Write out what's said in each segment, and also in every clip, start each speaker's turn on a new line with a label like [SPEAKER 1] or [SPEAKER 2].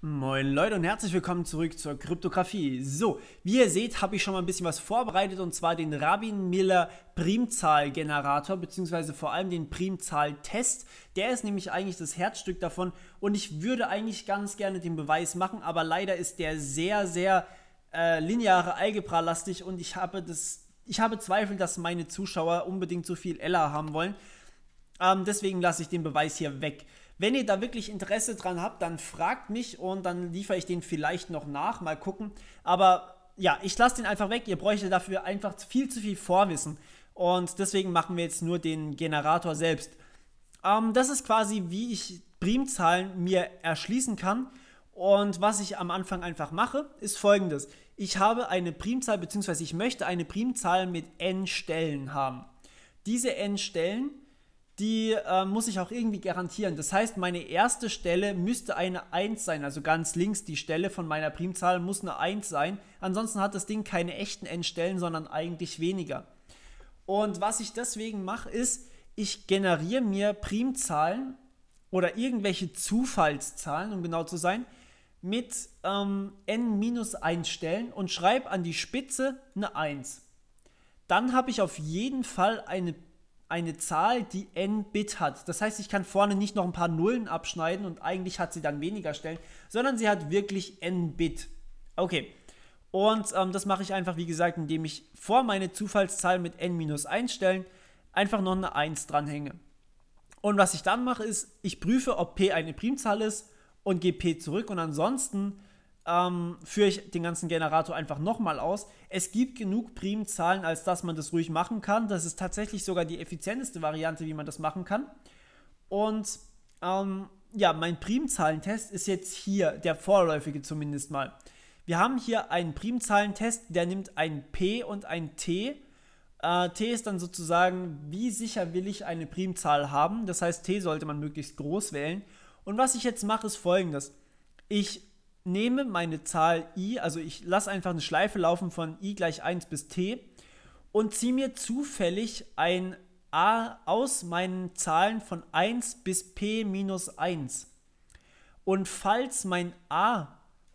[SPEAKER 1] Moin Leute und herzlich willkommen zurück zur Kryptographie. So, wie ihr seht, habe ich schon mal ein bisschen was vorbereitet und zwar den Rabin Miller Primzahlgenerator beziehungsweise vor allem den Primzahltest. Der ist nämlich eigentlich das Herzstück davon und ich würde eigentlich ganz gerne den Beweis machen, aber leider ist der sehr, sehr äh, lineare Algebra-lastig und ich habe, das, ich habe Zweifel, dass meine Zuschauer unbedingt so viel Ella haben wollen. Ähm, deswegen lasse ich den Beweis hier weg. Wenn ihr da wirklich Interesse dran habt, dann fragt mich und dann liefere ich den vielleicht noch nach. Mal gucken. Aber ja, ich lasse den einfach weg. Ihr bräuchtet dafür einfach viel zu viel Vorwissen. Und deswegen machen wir jetzt nur den Generator selbst. Ähm, das ist quasi, wie ich Primzahlen mir erschließen kann. Und was ich am Anfang einfach mache, ist folgendes. Ich habe eine Primzahl, beziehungsweise ich möchte eine Primzahl mit n Stellen haben. Diese n Stellen die äh, muss ich auch irgendwie garantieren. Das heißt, meine erste Stelle müsste eine 1 sein, also ganz links die Stelle von meiner Primzahl muss eine 1 sein. Ansonsten hat das Ding keine echten Endstellen, sondern eigentlich weniger. Und was ich deswegen mache, ist, ich generiere mir Primzahlen oder irgendwelche Zufallszahlen, um genau zu sein, mit ähm, n-1 Stellen und schreibe an die Spitze eine 1. Dann habe ich auf jeden Fall eine eine Zahl, die n Bit hat. Das heißt, ich kann vorne nicht noch ein paar Nullen abschneiden und eigentlich hat sie dann weniger Stellen, sondern sie hat wirklich n Bit. Okay. Und ähm, das mache ich einfach, wie gesagt, indem ich vor meine Zufallszahl mit n-1 stellen einfach noch eine 1 dranhänge. Und was ich dann mache, ist, ich prüfe, ob p eine Primzahl ist und gebe p zurück und ansonsten ähm, führe ich den ganzen Generator einfach nochmal aus. Es gibt genug Primzahlen, als dass man das ruhig machen kann. Das ist tatsächlich sogar die effizienteste Variante, wie man das machen kann. Und ähm, ja, mein Primzahlentest ist jetzt hier der vorläufige zumindest mal. Wir haben hier einen Primzahlentest, der nimmt ein P und ein T. Äh, T ist dann sozusagen, wie sicher will ich eine Primzahl haben. Das heißt, T sollte man möglichst groß wählen. Und was ich jetzt mache, ist folgendes. Ich nehme meine Zahl i, also ich lasse einfach eine Schleife laufen von i gleich 1 bis t und ziehe mir zufällig ein a aus meinen Zahlen von 1 bis p minus 1. Und falls mein a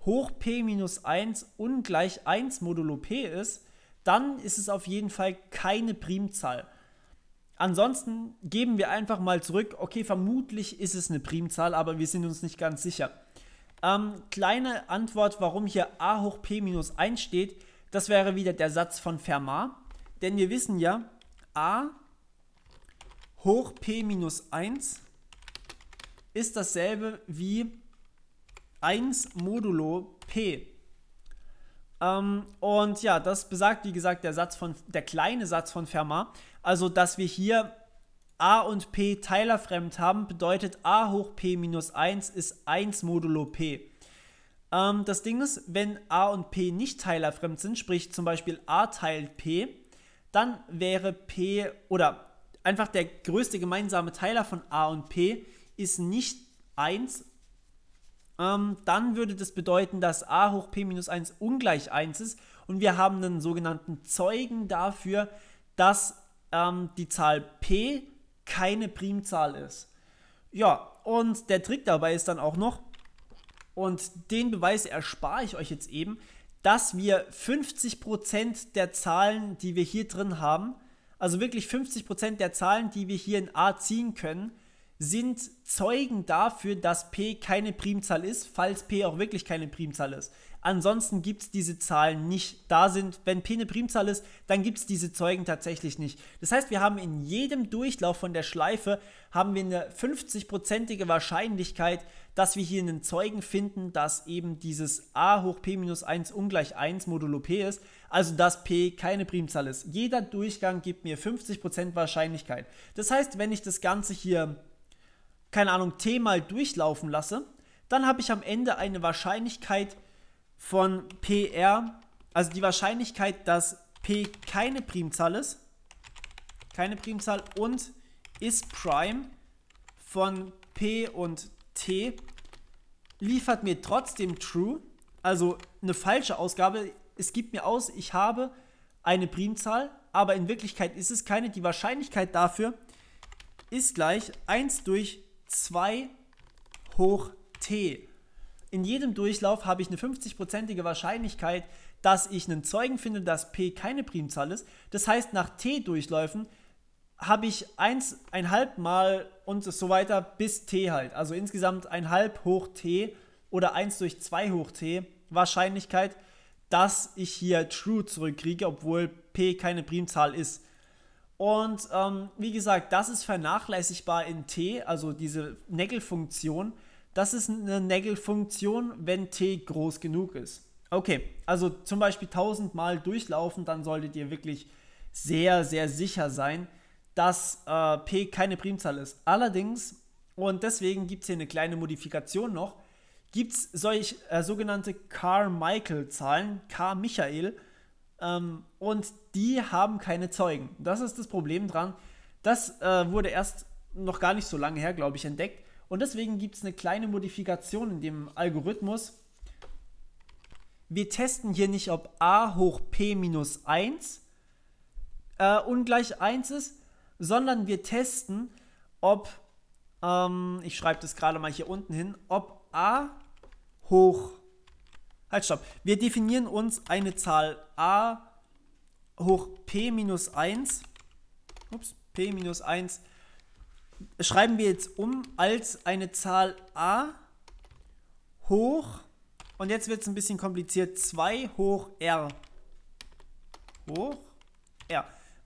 [SPEAKER 1] hoch p minus 1 ungleich 1 modulo p ist, dann ist es auf jeden Fall keine Primzahl. Ansonsten geben wir einfach mal zurück, okay, vermutlich ist es eine Primzahl, aber wir sind uns nicht ganz sicher. Ähm, kleine Antwort, warum hier a hoch p minus 1 steht, das wäre wieder der Satz von Fermat. Denn wir wissen ja, a hoch p minus 1 ist dasselbe wie 1 modulo p. Ähm, und ja, das besagt, wie gesagt, der, Satz von, der kleine Satz von Fermat. Also, dass wir hier a und p teilerfremd haben, bedeutet a hoch p minus 1 ist 1 modulo p. Ähm, das Ding ist, wenn a und p nicht teilerfremd sind, sprich zum Beispiel a teilt p, dann wäre p oder einfach der größte gemeinsame Teiler von a und p ist nicht 1, ähm, dann würde das bedeuten, dass a hoch p minus 1 ungleich 1 ist und wir haben einen sogenannten Zeugen dafür, dass ähm, die Zahl p keine Primzahl ist. Ja, und der Trick dabei ist dann auch noch, und den Beweis erspare ich euch jetzt eben, dass wir 50% der Zahlen, die wir hier drin haben, also wirklich 50% der Zahlen, die wir hier in A ziehen können, sind Zeugen dafür, dass p keine Primzahl ist, falls p auch wirklich keine Primzahl ist. Ansonsten gibt es diese Zahlen nicht. Da sind, wenn p eine Primzahl ist, dann gibt es diese Zeugen tatsächlich nicht. Das heißt, wir haben in jedem Durchlauf von der Schleife haben wir eine 50 Wahrscheinlichkeit, dass wir hier einen Zeugen finden, dass eben dieses a hoch p minus 1 ungleich 1 modulo p ist, also dass p keine Primzahl ist. Jeder Durchgang gibt mir 50% Wahrscheinlichkeit. Das heißt, wenn ich das Ganze hier keine Ahnung, t mal durchlaufen lasse, dann habe ich am Ende eine Wahrscheinlichkeit von PR, also die Wahrscheinlichkeit, dass P keine Primzahl ist, keine Primzahl und ist Prime von P und T liefert mir trotzdem True, also eine falsche Ausgabe. Es gibt mir aus, ich habe eine Primzahl, aber in Wirklichkeit ist es keine. Die Wahrscheinlichkeit dafür ist gleich 1 durch 2 hoch t. In jedem Durchlauf habe ich eine 50%ige Wahrscheinlichkeit, dass ich einen Zeugen finde, dass p keine Primzahl ist. Das heißt, nach t-Durchläufen habe ich 1,5 mal und so weiter bis t halt. Also insgesamt 1,5 hoch t oder 1 durch 2 hoch t Wahrscheinlichkeit, dass ich hier true zurückkriege, obwohl p keine Primzahl ist. Und ähm, wie gesagt, das ist vernachlässigbar in T, also diese Nägelfunktion. Das ist eine Nägelfunktion, wenn T groß genug ist. Okay, also zum Beispiel 1000 Mal durchlaufen, dann solltet ihr wirklich sehr, sehr sicher sein, dass äh, P keine Primzahl ist. Allerdings, und deswegen gibt es hier eine kleine Modifikation noch, gibt es solche äh, sogenannte Carmichael-Zahlen, K-Michael, ähm, und die haben keine Zeugen. Das ist das Problem dran. Das äh, wurde erst noch gar nicht so lange her, glaube ich, entdeckt. Und deswegen gibt es eine kleine Modifikation in dem Algorithmus. Wir testen hier nicht, ob a hoch p minus 1 äh, ungleich 1 ist, sondern wir testen, ob, ähm, ich schreibe das gerade mal hier unten hin, ob a hoch p Halt, stopp. Wir definieren uns eine Zahl a hoch p minus 1. Ups, p minus 1. Schreiben wir jetzt um als eine Zahl a hoch, und jetzt wird es ein bisschen kompliziert, 2 hoch r. Hoch r.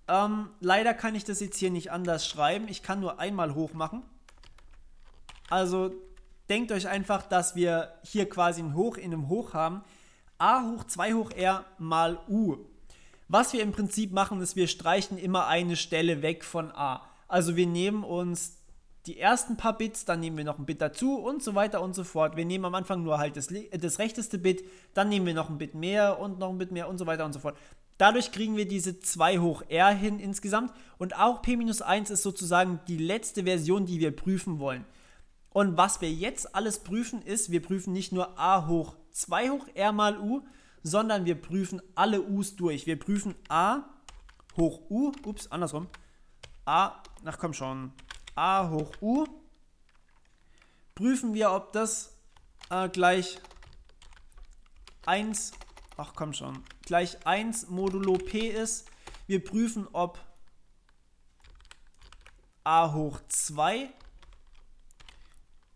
[SPEAKER 1] Ähm, leider kann ich das jetzt hier nicht anders schreiben. Ich kann nur einmal hoch machen. Also denkt euch einfach, dass wir hier quasi ein Hoch in einem Hoch haben. a hoch 2 hoch r mal u. Was wir im Prinzip machen, ist, wir streichen immer eine Stelle weg von a. Also wir nehmen uns die ersten paar Bits, dann nehmen wir noch ein Bit dazu und so weiter und so fort. Wir nehmen am Anfang nur halt das, das rechteste Bit, dann nehmen wir noch ein Bit mehr und noch ein Bit mehr und so weiter und so fort. Dadurch kriegen wir diese 2 hoch r hin insgesamt und auch p 1 ist sozusagen die letzte Version, die wir prüfen wollen. Und was wir jetzt alles prüfen ist, wir prüfen nicht nur a hoch 2 hoch r mal u, sondern wir prüfen alle u's durch. Wir prüfen a hoch u, ups, andersrum. a, ach komm schon, a hoch u. Prüfen wir, ob das äh, gleich 1, ach komm schon, gleich 1 modulo p ist. Wir prüfen, ob a hoch 2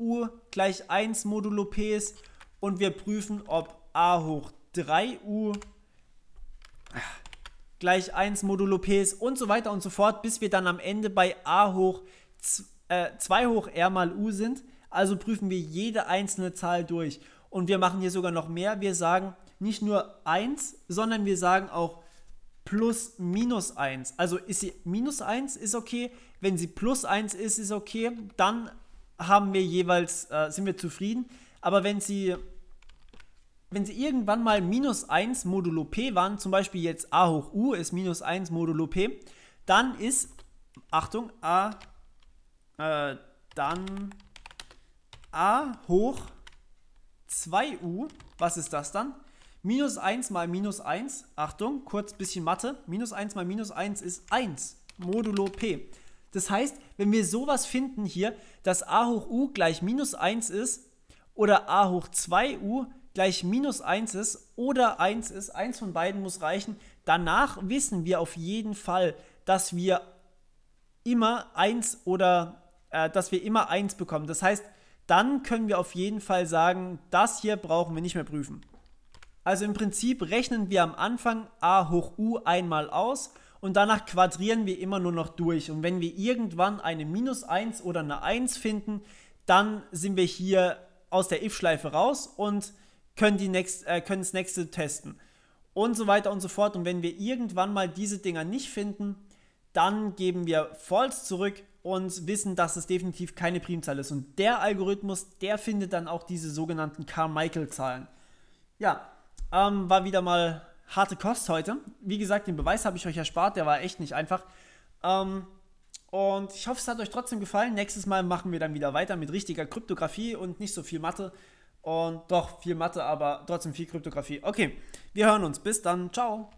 [SPEAKER 1] U gleich 1 modulo Ps und wir prüfen, ob a hoch 3u gleich 1 modulo Ps und so weiter und so fort, bis wir dann am Ende bei a hoch 2 äh, hoch r mal u sind. Also prüfen wir jede einzelne Zahl durch. Und wir machen hier sogar noch mehr. Wir sagen nicht nur 1, sondern wir sagen auch plus minus 1. Also ist sie minus 1 ist okay, wenn sie plus 1 ist, ist okay, dann haben wir jeweils, äh, sind wir zufrieden. Aber wenn sie, wenn sie irgendwann mal minus 1 modulo p waren, zum Beispiel jetzt a hoch u ist minus 1 modulo p, dann ist, Achtung, a, äh, dann a hoch 2u, was ist das dann? Minus 1 mal minus 1, Achtung, kurz bisschen Mathe, minus 1 mal minus 1 ist 1 modulo p. Das heißt, wenn wir sowas finden hier, dass a hoch u gleich minus 1 ist oder a hoch 2u gleich minus 1 ist oder 1 ist, eins von beiden muss reichen, danach wissen wir auf jeden Fall, dass wir immer 1 oder äh, dass wir immer 1 bekommen. Das heißt, dann können wir auf jeden Fall sagen, das hier brauchen wir nicht mehr prüfen. Also im Prinzip rechnen wir am Anfang a hoch u einmal aus und danach quadrieren wir immer nur noch durch. Und wenn wir irgendwann eine minus 1 oder eine 1 finden, dann sind wir hier aus der if-Schleife raus und können, die nächst, äh, können das nächste testen. Und so weiter und so fort. Und wenn wir irgendwann mal diese Dinger nicht finden, dann geben wir false zurück und wissen, dass es definitiv keine Primzahl ist. Und der Algorithmus, der findet dann auch diese sogenannten Carmichael-Zahlen. Ja, ähm, war wieder mal harte Kost heute. Wie gesagt, den Beweis habe ich euch erspart, der war echt nicht einfach. Ähm, und ich hoffe, es hat euch trotzdem gefallen. Nächstes Mal machen wir dann wieder weiter mit richtiger Kryptographie und nicht so viel Mathe. Und doch viel Mathe, aber trotzdem viel Kryptographie. Okay, wir hören uns. Bis dann. Ciao.